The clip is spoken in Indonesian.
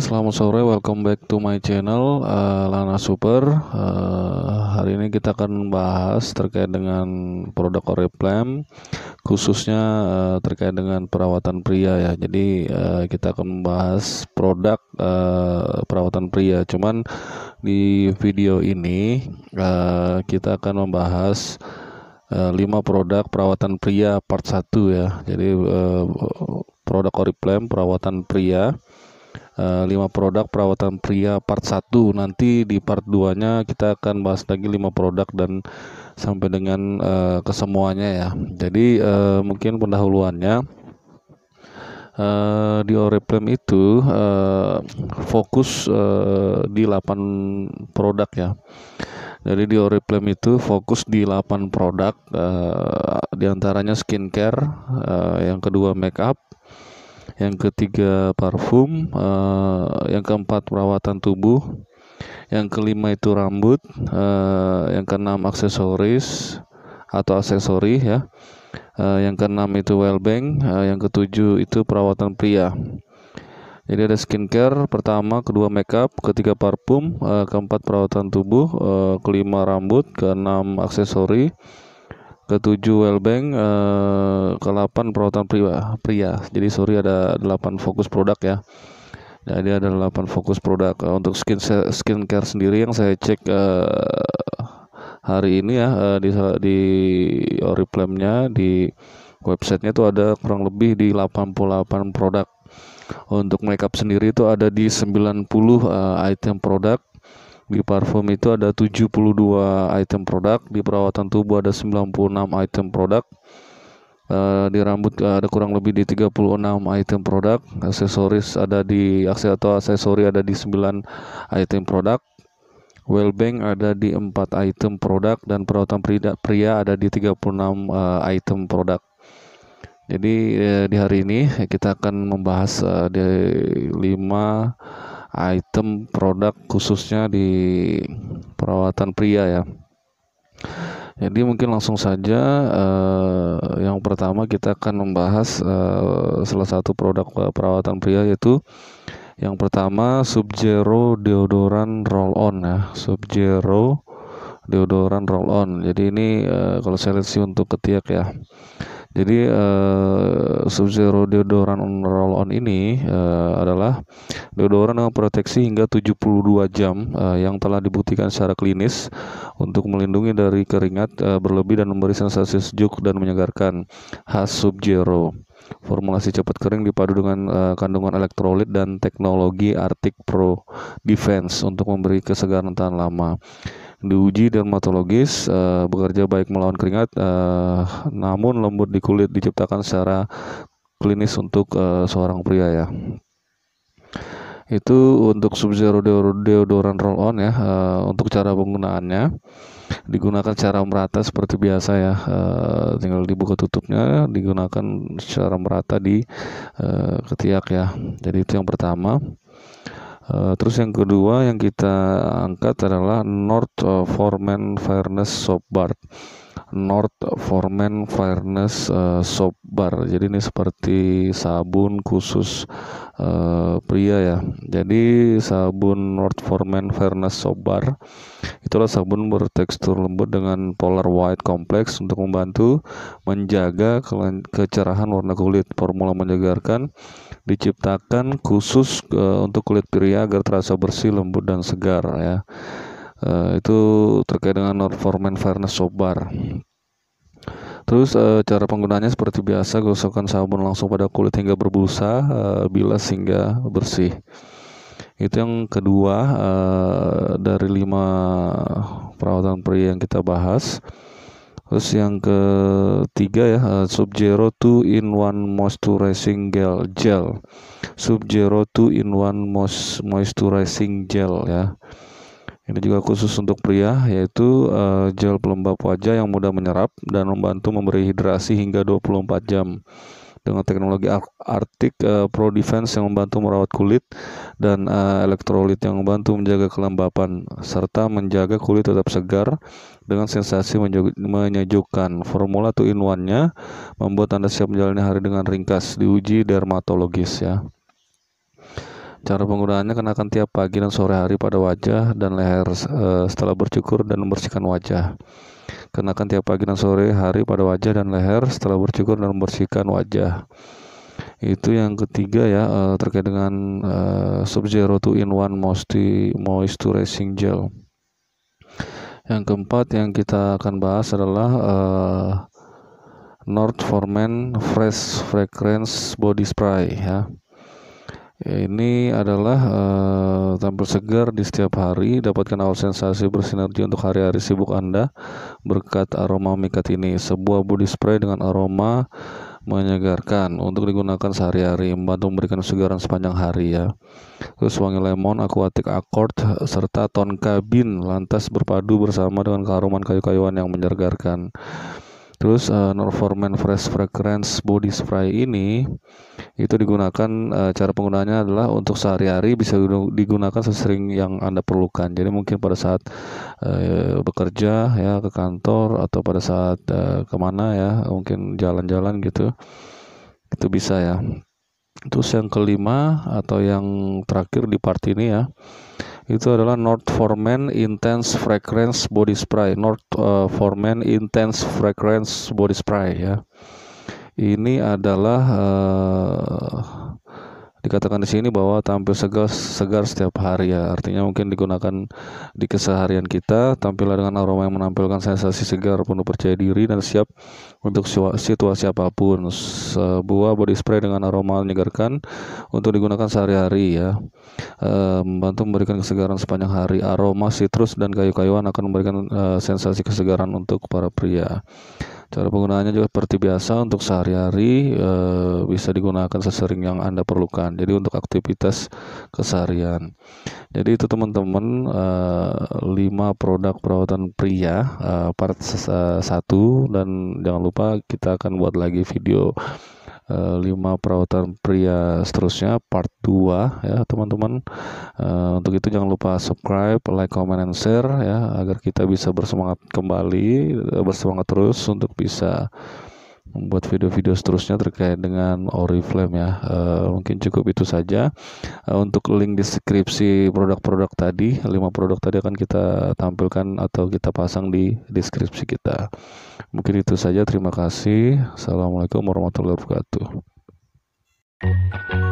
selamat sore, welcome back to my channel uh, Lana Super uh, Hari ini kita akan membahas terkait dengan produk Oriflame Khususnya uh, terkait dengan perawatan pria ya Jadi uh, kita akan membahas produk uh, perawatan pria Cuman di video ini uh, kita akan membahas 5 produk perawatan pria part 1 ya. Jadi uh, produk Oriflame perawatan pria 5 eh, produk perawatan pria part 1 nanti di part 2 nya kita akan bahas lagi 5 produk dan sampai dengan uh, kesemuanya ya jadi uh, mungkin pendahuluannya uh, di Oriflame itu uh, fokus uh, di 8 produk ya jadi di Oriflame itu fokus di 8 produk uh, diantaranya skincare uh, yang kedua makeup yang ketiga parfum, uh, yang keempat perawatan tubuh, yang kelima itu rambut, uh, yang keenam aksesoris atau aksesori ya, uh, yang keenam itu well uh, yang ketujuh itu perawatan pria. Jadi ada skincare pertama, kedua makeup, ketiga parfum, uh, keempat perawatan tubuh, uh, kelima rambut, keenam aksesori, ketujuh Wellbank, uh, eh, ke-8 perawatan pria, pria. Jadi sorry ada 8 fokus produk ya. Jadi nah, ada 8 fokus produk. Eh, untuk skin skincare sendiri yang saya cek uh, hari ini ya uh, di di Oriflame-nya di websitenya itu ada kurang lebih di 88 produk. Untuk makeup sendiri itu ada di 90 uh, item produk di parfum itu ada 72 item produk, di perawatan tubuh ada 96 item produk. Uh, di rambut eh, ada kurang lebih di 36 item produk, aksesoris ada di aksesoris atau aksesori ada di 9 item produk. Wellbank ada di 4 item produk dan perawatan pria ada di 36 uh, eh, item produk. Jadi di hari ini kita akan membahas di 5 item produk khususnya di perawatan pria ya. Jadi mungkin langsung saja eh, yang pertama kita akan membahas eh, salah satu produk eh, perawatan pria yaitu yang pertama Subzero deodoran roll on ya, Subzero deodoran roll on. Jadi ini eh, kalau saya lihat sih untuk ketiak ya. Jadi uh, eh, zero deodoran roll on ini uh, adalah deodoran dengan proteksi hingga 72 jam uh, yang telah dibuktikan secara klinis untuk melindungi dari keringat uh, berlebih dan memberi sensasi sejuk dan menyegarkan khas zero. Formulasi cepat kering dipadu dengan uh, kandungan elektrolit dan teknologi Arctic Pro Defense untuk memberi kesegaran tahan lama diuji dermatologis uh, bekerja baik melawan keringat uh, namun lembut di kulit diciptakan secara klinis untuk uh, seorang pria ya itu untuk sub zero deodoran roll on ya uh, untuk cara penggunaannya digunakan secara merata seperti biasa ya uh, tinggal dibuka tutupnya digunakan secara merata di uh, ketiak ya jadi itu yang pertama Eh, terus yang kedua yang kita angkat adalah North eh, Foreman Fairness Soap Bar. North Foreman Fairness uh, Soap Bar. Jadi ini seperti sabun khusus uh, pria ya. Jadi sabun North Foreman Fairness Soap Bar itulah sabun bertekstur lembut dengan polar white kompleks untuk membantu menjaga kecerahan warna kulit. Formula menyegarkan diciptakan khusus uh, untuk kulit pria agar terasa bersih, lembut dan segar ya. Eh, itu terkait dengan non-formant fairness soap bar Terus eh, cara penggunaannya seperti biasa gosokkan sabun langsung pada kulit hingga berbusa, e, bilas hingga bersih. Itu yang kedua dari lima perawatan pria yang kita bahas. Terus yang ketiga ya e, Sub Zero 2 in One moisturizing gel gel. Sub Zero 2 in 1 moisturizing gel ya. Ini juga khusus untuk pria, yaitu uh, gel pelembab wajah yang mudah menyerap dan membantu memberi hidrasi hingga 24 jam dengan teknologi Arctic uh, Pro Defense yang membantu merawat kulit dan uh, elektrolit yang membantu menjaga kelembapan serta menjaga kulit tetap segar dengan sensasi menyejukkan. Formula 2 in 1-nya membuat Anda siap menjalani hari dengan ringkas diuji dermatologis ya. Cara penggunaannya kenakan tiap pagi dan sore hari pada wajah dan leher e, setelah bercukur dan membersihkan wajah. Kenakan tiap pagi dan sore hari pada wajah dan leher setelah bercukur dan membersihkan wajah. Itu yang ketiga ya e, terkait dengan e, eh, Sub Zero 2 in 1 moisturizing gel. Yang keempat yang kita akan bahas adalah uh, North Foreman Fresh Fragrance Body Spray ya. Ya, ini adalah uh, eh, tampil segar di setiap hari, dapatkan awal sensasi bersinergi untuk hari-hari sibuk Anda berkat aroma mikat ini. Sebuah body spray dengan aroma menyegarkan untuk digunakan sehari-hari, membantu memberikan kesegaran sepanjang hari ya. Terus wangi lemon, aquatic accord, serta ton kabin lantas berpadu bersama dengan keharuman kayu-kayuan yang menyegarkan. Terus uh, Norforman Fresh Fragrance Body Spray ini itu digunakan uh, cara penggunaannya adalah untuk sehari-hari bisa digunakan sesering yang Anda perlukan. Jadi mungkin pada saat uh, bekerja ya ke kantor atau pada saat uh, kemana ya mungkin jalan-jalan gitu itu bisa ya. Terus yang kelima atau yang terakhir di part ini ya itu adalah North Foreman Intense Fragrance Body Spray North uh, eh, Foreman Intense Fragrance Body Spray ya ini adalah eh, dikatakan di sini bahwa tampil segar segar setiap hari ya artinya mungkin digunakan di keseharian kita tampillah dengan aroma yang menampilkan sensasi segar penuh percaya diri dan siap untuk situasi apapun sebuah body spray dengan aroma menyegarkan untuk digunakan sehari-hari ya e, membantu memberikan kesegaran sepanjang hari aroma citrus dan kayu-kayuan akan memberikan eh, sensasi kesegaran untuk para pria Cara penggunaannya juga seperti biasa untuk sehari-hari e, bisa digunakan sesering yang Anda perlukan. Jadi untuk aktivitas keseharian. Jadi itu teman-teman e, produk perawatan pria e, part 1 dan jangan lupa kita akan buat lagi video Eh, lima perawatan pria seterusnya part 2 ya teman-teman uh, untuk itu jangan lupa subscribe like comment and share ya agar kita bisa bersemangat kembali eh, bersemangat terus untuk bisa membuat video-video seterusnya terkait dengan Oriflame ya. Uh, mungkin cukup itu saja. Uh, untuk link deskripsi produk-produk tadi, lima produk tadi akan kita tampilkan atau kita pasang di deskripsi kita. Mungkin itu saja. Terima kasih. Assalamualaikum warahmatullahi wabarakatuh.